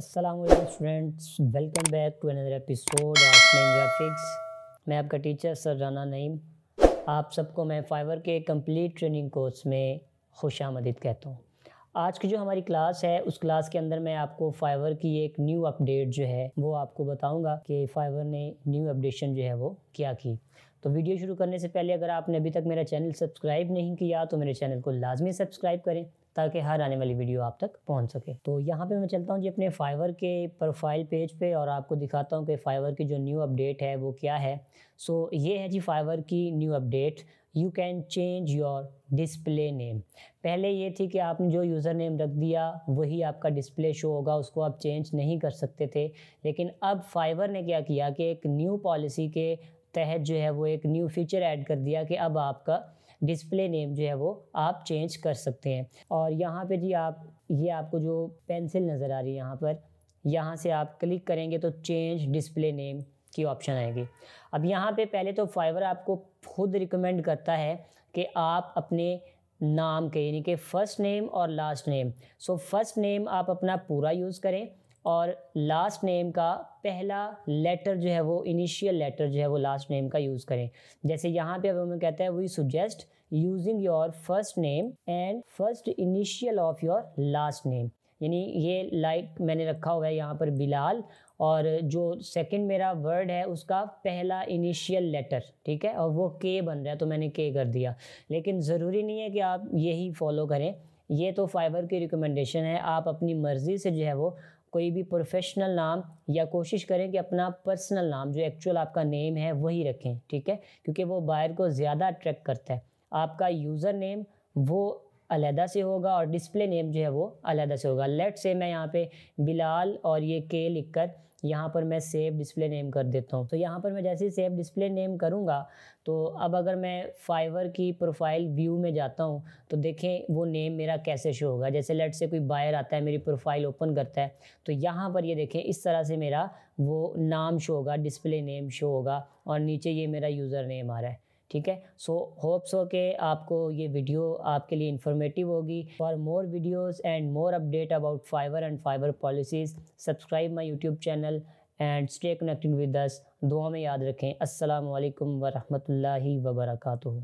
Aslam students welcome back to another episode of graphics मैं आपका teacher sir Rana Naeem आप सबको मैं फाइवर के कंप्लीट ट्रेनिंग कोर्स में खुश आमदीद कहता हूँ आज की जो हमारी क्लास है उस क्लास के अंदर मैं आपको फाइवर की एक न्यू अपडेट जो है वो आपको बताऊंगा कि फाइवर ने न्यू अपडेशन जो है वो क्या की तो वीडियो शुरू करने से पहले अगर आपने अभी तक मेरा चैनल सब्सक्राइब नहीं किया तो मेरे चैनल को लाजमी सब्सक्राइब करें ताकि हर आने वाली वीडियो आप तक पहुंच सके तो यहाँ पे मैं चलता हूँ जी अपने फाइवर के प्रोफाइल पेज पे और आपको दिखाता हूँ कि फाइवर की जो न्यू अपडेट है वो क्या है सो ये है जी फाइवर की new update you can change your display name पहले ये थी कि आपने जो यूज़र नेम रख दिया वही आपका डिस्प्ले शो होगा उसको आप चेंज नहीं कर सकते थे लेकिन अब फाइवर ने क्या किया कि एक न्यू पॉलिसी के तहत जो है वो एक न्यू फीचर ऐड कर दिया कि अब आपका डिस्प्ले नेम जो है वो आप चेंज कर सकते हैं और यहाँ पे जी आप ये आपको जो पेंसिल नज़र आ रही है यहाँ पर यहाँ से आप क्लिक करेंगे तो चेंज डिस्प्ले नेम की ऑप्शन आएगी अब यहाँ पे पहले तो फाइवर आपको खुद रिकमेंड करता है कि आप अपने नाम के यानी कि फ़र्स्ट नेम और last name so first name आप अपना पूरा यूज़ करें और लास्ट नेम का पहला लेटर जो है वो इनिशियल लेटर जो है वो लास्ट नेम का यूज़ करें जैसे यहाँ पे अब हमें कहता है we suggest using your first name and first initial of your last name यानी ये लाइक like मैंने रखा हुआ है यहाँ पर बिलाल और जो सेकंड मेरा वर्ड है उसका पहला इनिशियल लेटर ठीक है और वो के बन रहा है तो मैंने के कर दिया लेकिन ज़रूरी नहीं है कि आप यही फॉलो करें ये तो फाइबर की रिकमेंडेशन है आप अपनी मर्ज़ी से जो है वो कोई भी प्रोफेशनल नाम या कोशिश करें कि अपना पर्सनल नाम जो एक्चुअल आपका नेम है वही रखें ठीक है क्योंकि वो बायर को ज़्यादा अट्रैक्ट करता है आपका यूज़र नेम वो अलहदा से होगा और डिस्प्ले नेम जो है वो अलहदा से होगा लेट से मैं यहाँ पे बिलाल और ये के लिख कर यहाँ पर मैं सेव डिस्प्ले नेम कर देता हूँ तो यहाँ पर मैं जैसे ही सेव डिस्प्ले नेम करूँगा तो अब अगर मैं फाइवर की प्रोफाइल व्यू में जाता हूँ तो देखें वो नेम मेरा कैसे शो होगा जैसे लेट से कोई बायर आता है मेरी प्रोफाइल ओपन करता है तो यहाँ पर ये देखें इस तरह से मेरा वो नाम शो होगा डिस्प्ले नेम शो होगा और नीचे ये मेरा यूज़र नेम आ रहा है ठीक है सो होप्स हो के आपको ये वीडियो आपके लिए इन्फॉर्मेटिव होगी for more videos and more update about Fiverr and Fiverr policies subscribe my YouTube channel and stay connected with us दुआ में याद रखें अस्सलाम वालेकुम वरहमतुल्लाहि वबरकू